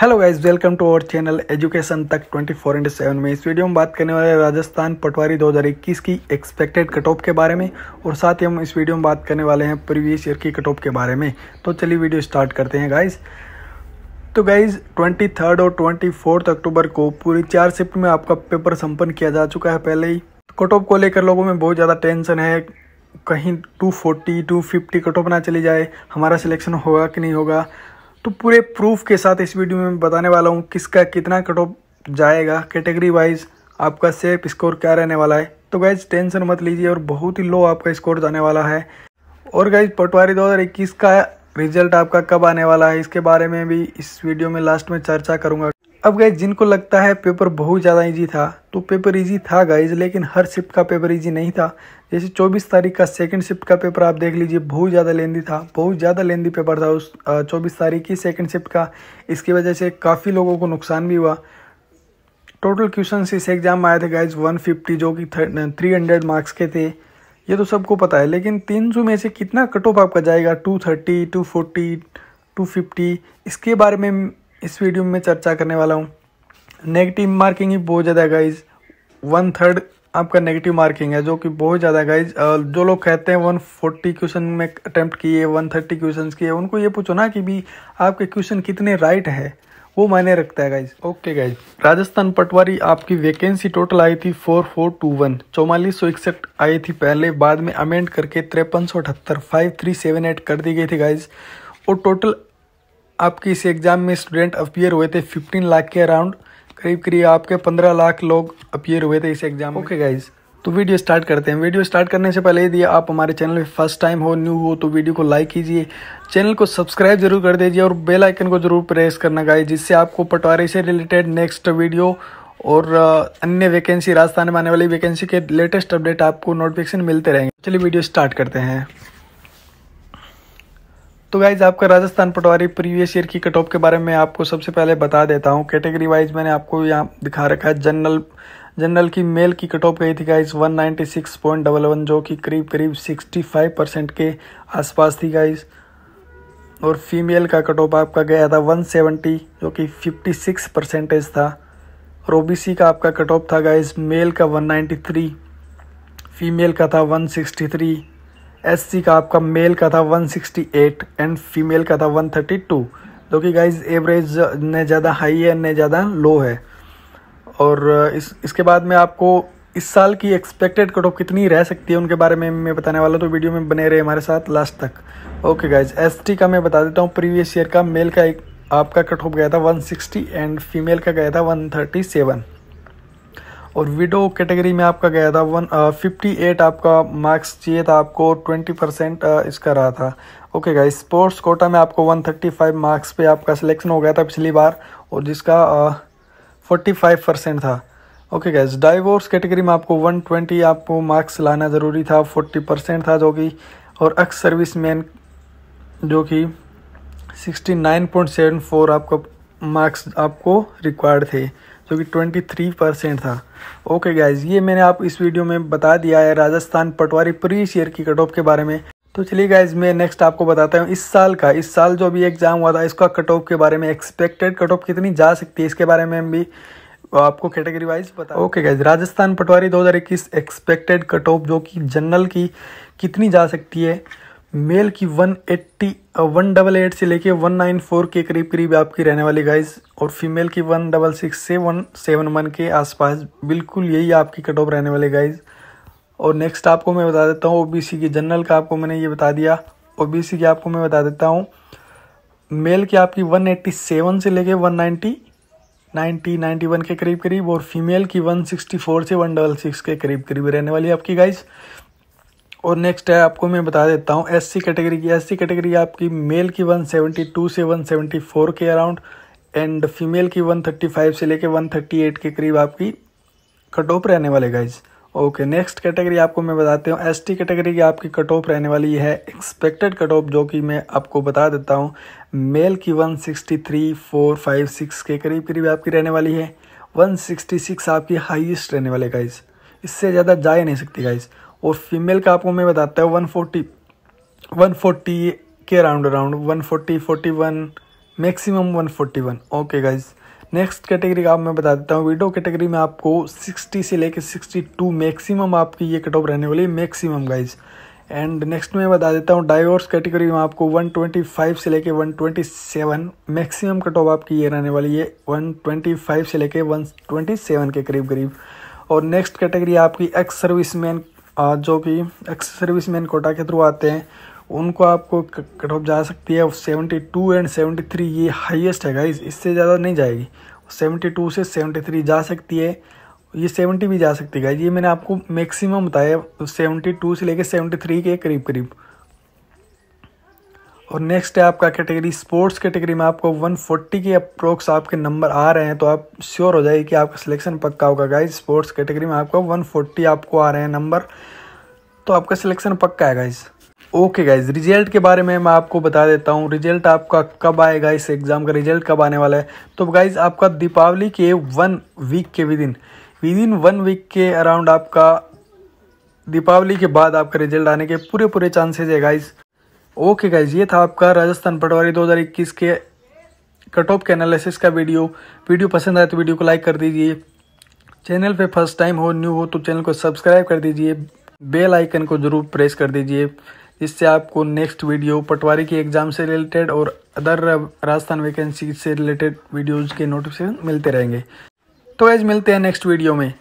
hello guys welcome to our channel education तक 24 four into seven में इस video में बात करने वाले राजस्थान पटवारी 2021 की एक्सपेक्टेड कट ऑफ के बारे में और साथ ही हम इस वीडियो में बात करने वाले हैं प्रीवियस ईयर की कट ऑफ के बारे में तो चलिए वीडियो स्टार्ट करते हैं गाइज़ तो गाइज 23 और 24 अक्टूबर को पूरी चार शिफ्ट में आपका पेपर संपन्न किया जा चुका है पहले ही कट ऑफ को लेकर लोगों में बहुत ज़्यादा टेंशन है कहीं 240, 250 कट ऑफ ना चली जाए हमारा सिलेक्शन होगा कि नहीं होगा तो पूरे प्रूफ के साथ इस वीडियो में बताने वाला हूँ किसका कितना कट ऑफ जाएगा कैटेगरी वाइज आपका सेफ स्कोर क्या रहने वाला है तो गाइज टेंशन मत लीजिए और बहुत ही लो आपका स्कोर जाने वाला है और गाइज पटवारी 2021 का रिजल्ट आपका कब आने वाला है इसके बारे में भी इस वीडियो में लास्ट में चर्चा करूँगा अब गए जिनको लगता है पेपर बहुत ज़्यादा इजी था तो पेपर इजी था गाइज लेकिन हर शिफ्ट का पेपर इजी नहीं था जैसे 24 तारीख का सेकंड शिफ्ट का पेपर आप देख लीजिए बहुत ज़्यादा लेंदी था बहुत ज़्यादा लेंदी पेपर था उस चौबीस तारीख की सेकंड शिफ्ट का इसकी वजह से काफ़ी लोगों को नुकसान भी हुआ टोटल क्वेश्चन इस एग्ज़ाम में आए थे गाइज वन जो कि थ्री हंड्रेड मार्क्स के थे ये तो सबको पता है लेकिन तीन सौ में से कितना कट ऑफ आपका जाएगा two thirty two forty two fifty इसके बारे में इस वीडियो में चर्चा करने वाला हूँ नेगेटिव मार्किंग ही बहुत ज़्यादा गाइज वन थर्ड आपका नेगेटिव मार्किंग है जो कि बहुत ज़्यादा गाइज जो लोग कहते हैं वन फोर्टी क्वेश्चन में अटैम्प्ट किए वन थर्टी क्वेश्चन किए उनको ये पूछो ना कि भी आपके क्वेश्चन कितने राइट है वो मायने रखता है guys okay guys Rajasthan patwari आपकी वैकेंसी टोटल आई थी फोर फोर टू वन चौवालीस सौ इकसठ आई थी पहले बाद में अमेंड करके तिरपन सौ अठहत्तर फाइव थ्री सेवन एट कर दी गई थी गाइज और टोटल आपके इस एग्ज़ाम में स्टूडेंट अपियर हुए थे 15 लाख के अराउंड करीब करीब आपके 15 लाख लोग अपियर हुए थे इस एग्ज़ाम ओके गाइज तो वीडियो स्टार्ट करते हैं वीडियो स्टार्ट करने से पहले यदि आप हमारे चैनल पे फर्स्ट टाइम हो न्यू हो तो वीडियो को लाइक कीजिए चैनल को सब्सक्राइब जरूर कर दीजिए और बेल आइकन को जरूर प्रेस करना गाइज जिससे आपको पटवारी से रिलेटेड नेक्स्ट वीडियो और अन्य वैकेंसी राजस्थान में आने वाली वैकेंसी के लेटेस्ट अपडेट आपको नोटिफिकेशन मिलते रहेंगे चलिए वीडियो स्टार्ट करते हैं तो गाइज आपका राजस्थान पटवारी प्रीवियस ईयर की कट ऑफ के बारे में आपको सबसे पहले बता देता हूँ कैटेगरी वाइज मैंने आपको यहाँ दिखा रखा है जनरल जनरल की मेल की कट ऑफ गई थी गाइज 196.11 जो कि करीब करीब 65 परसेंट के आसपास थी गाइज और फीमेल का कट ऑफ आपका गया था 170 जो कि 56 परसेंटेज था और ओ का आपका कट ऑफ था गाइज मेल का थ्री फीमेल का था थ्री एससी का आपका मेल का था 168 एंड फीमेल का था 132 जो कि गाइज एवरेज ने ज़्यादा हाई है ने ज़्यादा लो है और uh, इस इसके बाद में आपको इस साल की एक्सपेक्टेड कट ऑफ कितनी रह सकती है उनके बारे में मैं बताने वाला तो वीडियो में बने रहे हमारे साथ लास्ट तक ओके गाइज एस का मैं बता देता हूँ प्रीवियस ईयर का मेल का एक आपका कट ऑफ गया था 160 एंड फीमेल का गया था 137 और विडो कैटेगरी में आपका गया था वन फिफ्टी एट आपका मार्क्स चाहिए था आपको ट्वेंटी परसेंट uh, इसका रहा था ओके गाइस स्पोर्ट्स कोटा में आपको वन थर्टी फाइव मार्क्स पे आपका सिलेक्शन हो गया था पिछली बार और जिसका फोर्टी फाइव परसेंट था ओके गाइज डाइवोर्स कैटेगरी में आपको वन ट्वेंटी आपको मार्क्स लाना ज़रूरी था फोर्टी परसेंट था जो कि और एक्स सर्विस मैन जो कि फोर आपका मार्क्स आपको रिक्वायर्ड थे जो कि 23 परसेंट था ओके गाइज ये मैंने आप इस वीडियो में बता दिया है राजस्थान पटवारी प्री ईयर की कट ऑफ के बारे में तो चलिए गाइज मैं नेक्स्ट आपको बताता हूँ इस साल का इस साल जो भी एग्ज़ाम हुआ था इसका कट ऑफ के बारे में एक्सपेक्टेड कट ऑफ कितनी जा सकती है इसके बारे में भी आपको कैटेगरी वाइज बता okay guys Rajasthan patwari 2021 expected cut off जो कि जनरल की कितनी जा सकती है मेल की one eighty one double eight से लेके वन नाइन फोर के करीब करीब आपकी रहने वाली गाइज और फीमेल की वन डबल सिक्स से वन सेवन वन के आसपास बिल्कुल यही आपकी कट ऑफ रहने वाली गाइज और नेक्स्ट आपको मैं बता देता हूँ ओबीसी की जनरल का आपको मैंने ये बता दिया ओबीसी की आपको मैं बता देता हूँ मेल की आपकी 187 से लेके 190 90 91 के करीब करीब और फीमेल की 164 से 166 के करीब करीब रहने वाली आपकी गाइस और नेक्स्ट है आपको मैं बता देता हूँ एससी कैटेगरी की एससी कैटेगरी आपकी मेल की 172 से 174 के अराउंड एंड फीमेल की 135 से लेके 138 के करीब आपकी कट ऑफ रहने वाले गाइज ओके नेक्स्ट कैटेगरी आपको मैं बताते हूँ टी कैटेगरी की आपकी कट ऑफ रहने वाली है एक्सपेक्टेड कट ऑफ जो कि मैं आपको बता देता हूँ मेल की 163 सिक्सटी के करीब करीब आपकी रहने वाली है 166 आपकी हाईएस्ट रहने वाले गाइज इससे ज़्यादा जा नहीं सकती गाइज़ और फीमेल का आपको मैं बताता हूँ वन फोर्टी वन फोर्टी के around around one forty forty one maximum one forty one okay guys next category का आप मैं बता देता हूँ विडो कैटेगरी में आपको सिक्सटी से लेकर सिक्सटी टू मैक्सिमम आपकी ये कट ऑफ रहने वाली है मैक्सिमम गाइज एंड नेक्स्ट में बता देता हूँ डाइवोर्स कैटेगरी में आपको वन ट्वेंटी फाइव से लेकर twenty seven maximum cut off आपकी ये रहने वाली है वन ट्वेंटी फाइव से लेकर वन ट्वेंटी सेवन के करीब करीब और नेक्स्ट कैटेगरी आपकी एक्स सर्विसमैन जो भी एक्स सर्विस मैन कोटा के थ्रू आते हैं उनको आपको कट ऑफ जा सकती है seventy two and seventy three ये हाईएस्ट है गाइज इससे ज़्यादा नहीं जाएगी सेवेंटी टू से सेवेंटी थ्री जा सकती है ये सेवेंटी भी जा सकती है गाइज ये मैंने आपको मैक्सिमम बताया सेवेंटी टू से लेकर सेवेंटी थ्री के करीब करीब और नेक्स्ट है आपका कैटेगरी स्पोर्ट्स कैटेगरी में आपको 140 के अप्रोक्स आपके नंबर आ रहे हैं तो आप श्योर हो जाइए कि आपका सिलेक्शन पक्का होगा गाइज स्पोर्ट्स कैटेगरी में आपको 140 आपको आ रहे हैं नंबर तो आपका सिलेक्शन पक्का है गाइज़ ओके गाइज रिजल्ट के बारे में मैं आपको बता देता हूँ रिजल्ट आपका कब आएगा इस एग्ज़ाम का रिजल्ट कब आने वाला है तो गाइज आपका दीपावली के वन वीक के विदिन इन वन वीक के अराउंड आपका दीपावली के बाद आपका रिजल्ट आने के पूरे पूरे चांसेज है गाइज ओके गाइज ये था आपका राजस्थान पटवारी 2021 के कट ऑफ के एनालिसिस का वीडियो वीडियो पसंद आए तो वीडियो को लाइक कर दीजिए चैनल पे फर्स्ट टाइम हो न्यू हो तो चैनल को सब्सक्राइब कर दीजिए बेल आइकन को ज़रूर प्रेस कर दीजिए जिससे आपको नेक्स्ट वीडियो पटवारी के एग्ज़ाम से रिलेटेड और अदर राजस्थान वैकेंसी से रिलेटेड वीडियोज़ के नोटिफिकेशन मिलते रहेंगे तो एज मिलते हैं नेक्स्ट वीडियो में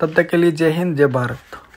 तब तक के लिए जय हिंद जय भारत